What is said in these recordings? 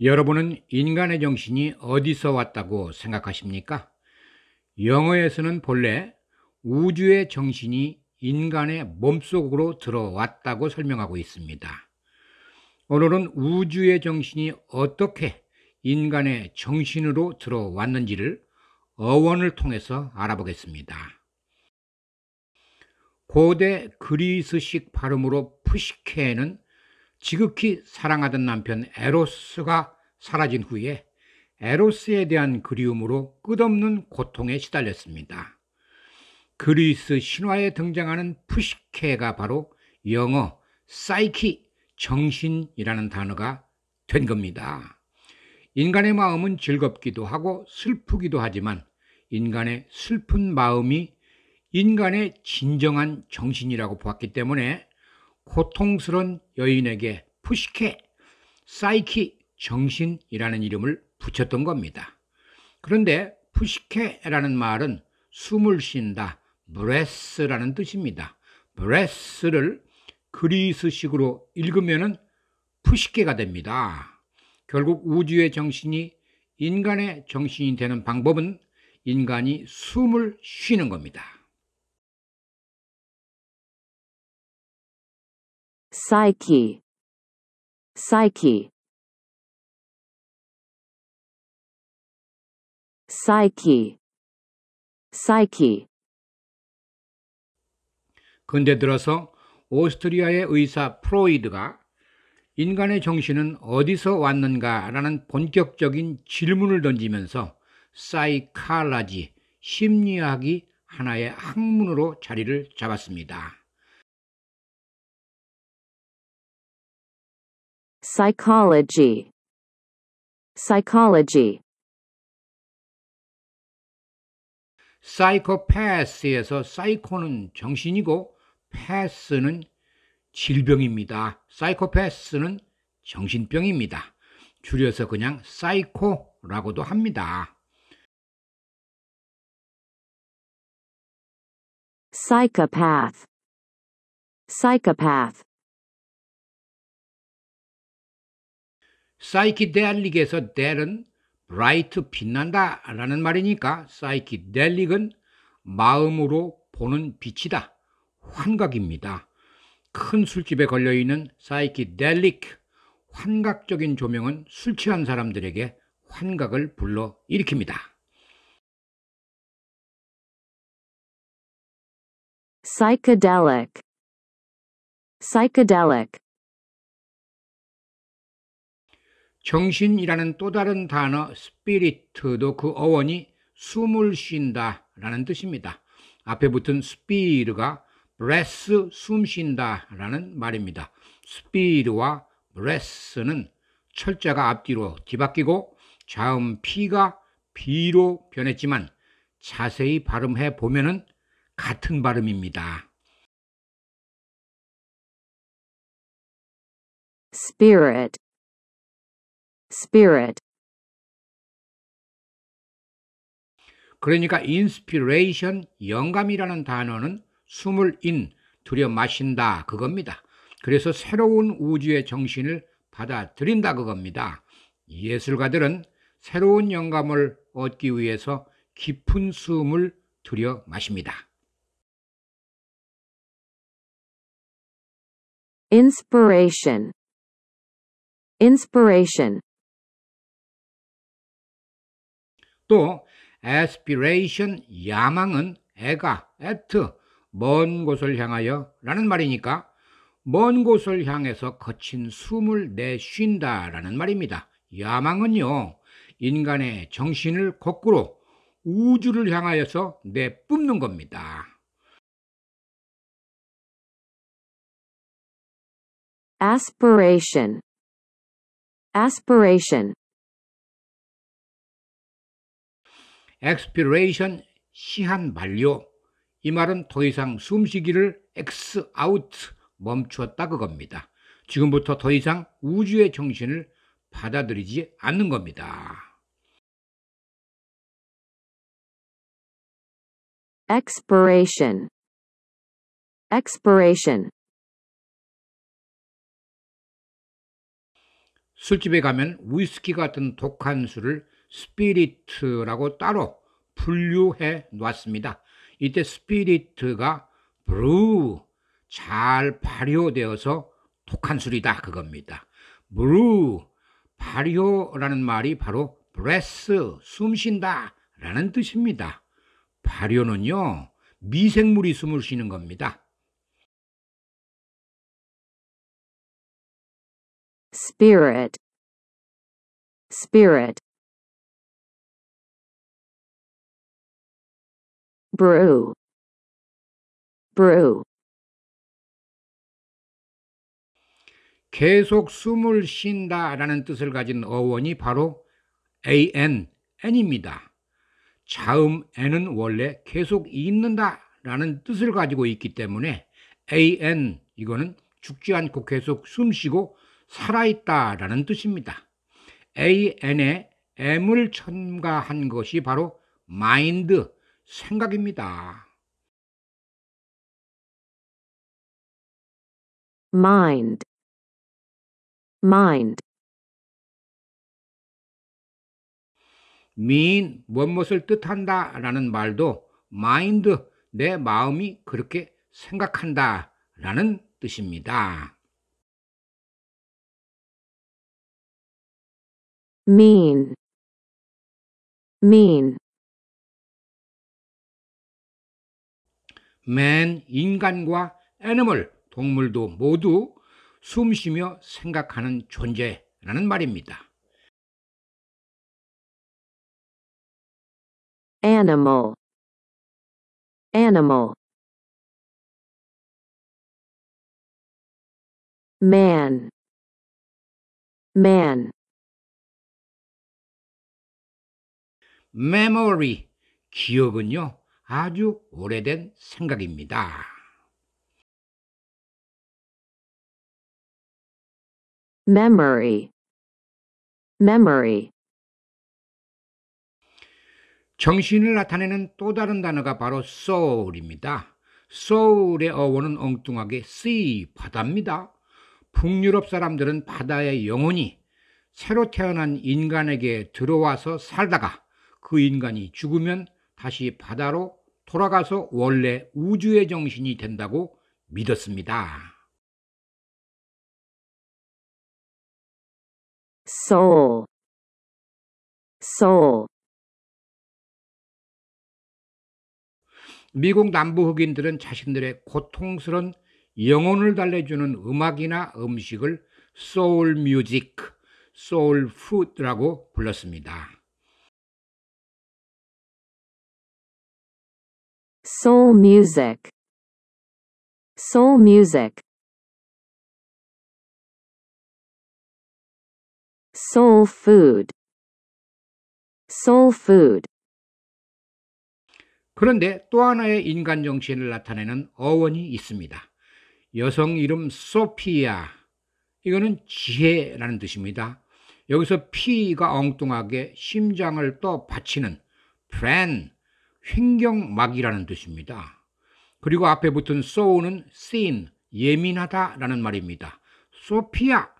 여러분은 인간의 정신이 어디서 왔다고 생각하십니까? 영어에서는 본래 우주의 정신이 인간의 몸속으로 들어왔다고 설명하고 있습니다. 오늘은 우주의 정신이 어떻게 인간의 정신으로 들어왔는지를 어원을 통해서 알아보겠습니다. 고대 그리스식 발음으로 푸시케는 지극히 사랑하던 남편 에로스가 사라진 후에 에로스에 대한 그리움으로 끝없는 고통에 시달렸습니다. 그리스 신화에 등장하는 푸시케가 바로 영어 사이키 정신이라는 단어가 된 겁니다. 인간의 마음은 즐겁기도 하고 슬프기도 하지만 인간의 슬픈 마음이 인간의 진정한 정신이라고 보았기 때문에 고통스런 여인에게 푸시케, 사이키, 정신이라는 이름을 붙였던 겁니다. 그런데 푸시케라는 말은 숨을 쉰다, 브레스라는 뜻입니다. 브레스를 그리스식으로 읽으면 푸시케가 됩니다. 결국 우주의 정신이 인간의 정신이 되는 방법은 인간이 숨을 쉬는 겁니다. psyche psyche psyche psyche 근데 들어서 오스트리아의 의사 프로이드가 인간의 정신은 어디서 왔는가라는 본격적인 질문을 던지면서 사이칼라지 심리학이 하나의 학문으로 자리를 잡았습니다. psychology psychology psychopath에서 psycho는 정신이고 path는 질병입니다. psychopath는 정신병입니다. 줄여서 그냥 psycho라고도 합니다. psychopath psychopath 사이키델릭에서 델은 브라이트 빛난다 라는 말이니까 사이키델릭은 마음으로 보는 빛이다. 환각입니다. 큰 술집에 걸려있는 사이키델릭 환각적인 조명은 술 취한 사람들에게 환각을 불러 일으킵니다. psychedelic psychedelic 정신이라는 또 다른 단어 스피 i r 도그 어원이 숨을 쉰다 라는 뜻입니다. 앞에 붙은 스피르가 breath 숨 쉰다 라는 말입니다. 스피르와 breath는 철자가 앞뒤로 뒤바뀌고 자음 P가 B로 변했지만 자세히 발음해 보면은 같은 발음입니다. spirit spirit. 그러니까 inspiration, 영감이라는 단어는 숨을 인, 들여 마신다 그겁니다. 그래서 새로운 우주의 정신을 받아들인다 그겁니다. 예술가들은 새로운 영감을 얻기 위해서 깊은 숨을 들여 마십니다. inspiration inspiration 또 aspiration 야망은 애가 at 먼 곳을 향하여 라는 말이니까 먼 곳을 향해서 거친 숨을 내쉰다 라는 말입니다. 야망은요 인간의 정신을 거꾸로 우주를 향하여서 내뿜는 겁니다. aspiration aspiration expiration 시한 만료. 이 말은 더 이상 숨쉬기를 X out 멈추었다 그겁니다. 지금부터 더 이상 우주의 정신을 받아들이지 않는 겁니다. expiration expiration 술집에 가면 위스키 같은 독한 술을 스피릿라고 따로 분류해 놨습니다. 이때 스피릿가 브루 잘 발효되어서 독한 술이다 그겁니다. 브루 발효라는 말이 바로 브레스 숨쉰다 라는 뜻입니다. 발효는요 미생물이 숨을 쉬는 겁니다. spirit brew brew 계속 숨을 쉰다라는 뜻을 가진 어원이 바로 an, n입니다. 자음 n은 원래 계속 있는다라는 뜻을 가지고 있기 때문에 an 이거는 죽지 않고 계속 숨쉬고 살아있다라는 뜻입니다. an에 m을 첨가한 것이 바로 mind, 생각입니다. mind mind mean 무엇을 뜻한다 라는 말도 mind 내 마음이 그렇게 생각한다 라는 뜻입니다. mean mean 맨, 인간과 애니멀, 동물도 모두 숨쉬며 생각하는 존재라는 말입니다. animal animal man man memory 기억은요 아주 오래된 생각입니다. memory 정신을 나타내는 또 다른 단어가 바로 s 울입니다 s 울의 어원은 엉뚱하게 s e 바다입니다. 북유럽 사람들은 바다의 영혼이 새로 태어난 인간에게 들어와서 살다가 그 인간이 죽으면 다시 바다로 돌아가서 원래 우주의 정신이 된다고 믿었습니다. soul, soul. 미국 남부 흑인들은 자신들의 고통스런 영혼을 달래주는 음악이나 음식을 소울 뮤직, 소울 푸드라고 불렀습니다. soul music soul music soul food soul food 그런데 또 하나의 인간 정신을 나타내는 어원이 있습니다. 여성 이름 소피아 이거는 지혜라는 뜻입니다. 여기서 피가 엉뚱하게 심장을 또바치는프 l 횡경막이라는 뜻입니다. 그리고 앞에 붙은 소우는 sin, 예민하다라는 말입니다. 소피아,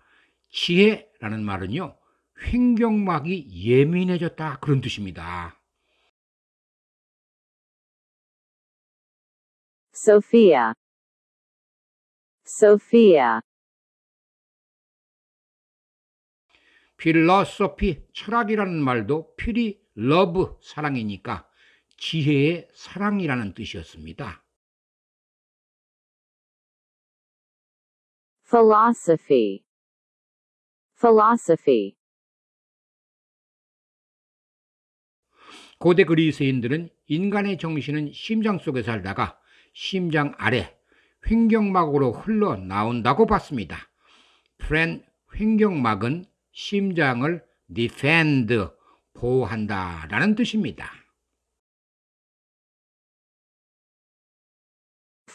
지혜라는 말은요. 횡경막이 예민해졌다 그런 뜻입니다. Sophia, Sophia. 필러소피, 철학이라는 말도 필이 러브, 사랑이니까 지혜의 사랑이라는 뜻이었습니다. philosophy philosophy 고대 그리스인들은 인간의 정신은 심장 속에 살다가 심장 아래 횡격막으로 흘러나온다고 봤습니다. 프렌 횡격막은 심장을 defend, 보호한다 라는 뜻입니다.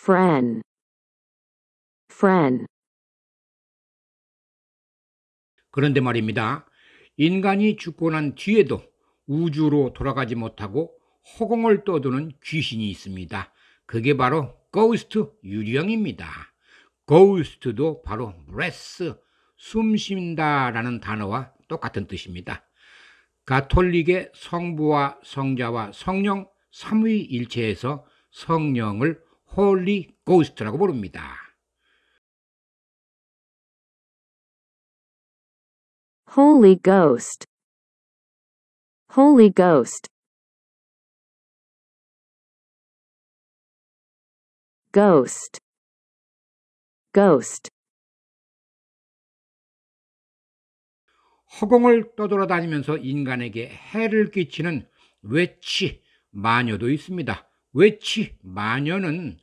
friend, friend. 그런데 말입니다. 인간이 죽고 난 뒤에도 우주로 돌아가지 못하고 허공을 떠도는 귀신이 있습니다. 그게 바로 고스트 유령입니다. 고스트도 바로 b r e 숨 쉰다라는 단어와 똑같은 뜻입니다. 가톨릭의 성부와 성자와 성령 삼위일체에서 성령을 홀리 고스트라고 부릅니다. 홀리 고스트 홀리 고스트 o l y g h o Ghost Ghost 허공을 떠돌아다니면서 인간에게 해를 끼치는 외치 마녀도 있습니다. 외치 마녀는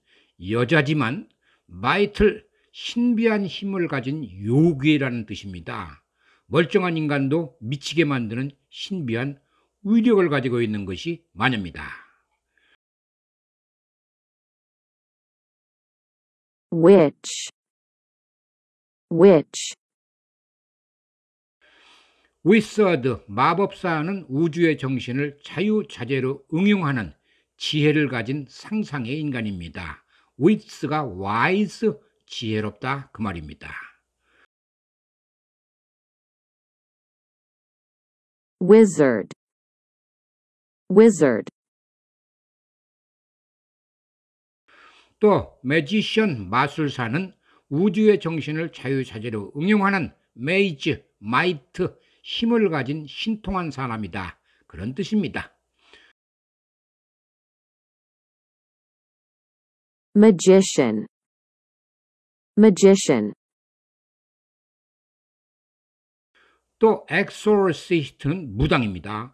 여자지만 마이틀 신비한 힘을 가진 요괴라는 뜻입니다. 멀쩡한 인간도 미치게 만드는 신비한 위력을 가지고 있는 것이 마녀입니다. w i t c 드 마법사는 우주의 정신을 자유자재로 응용하는 지혜를 가진 상상의 인간입니다. 위트가 와이즈 지혜롭다 그 말입니다. wizard wizard 또 매지션 마술사는 우주의 정신을 자유자재로 응용하는 메이즈, 마이트, 힘을 가진 신통한 사람이다. 그런 뜻입니다. magician magician 또 exorcist는 무당입니다.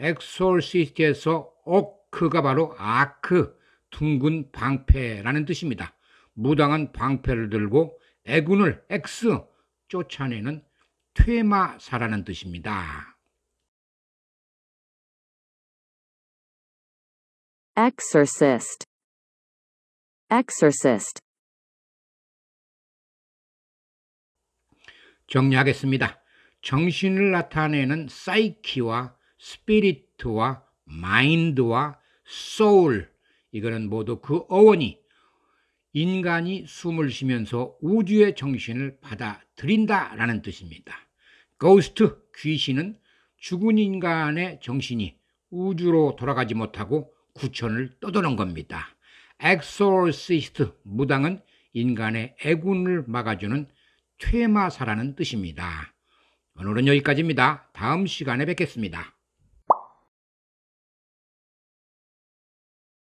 exorcist에서 오크가 바로 아크, 둥근 방패라는 뜻입니다. 무당은 방패를 들고 애군을 엑스, 쫓아내는 퇴마사라는 뜻입니다. exorcist exorcist. 정리하겠습니다. 정신을 나타내는 사이키와 스피릿와 마인드와 소울 이거는 모두 그 어원이 인간이 숨을 쉬면서 우주의 정신을 받아들인다라는 뜻입니다. 고스트 귀신은 죽은 인간의 정신이 우주로 돌아가지 못하고 구천을 떠도는 겁니다. 엑소시스트 무당은 인간의 애군을 막아주는 퇴마사라는 뜻입니다. 오늘은 여기까지입니다. 다음 시간에 뵙겠습니다.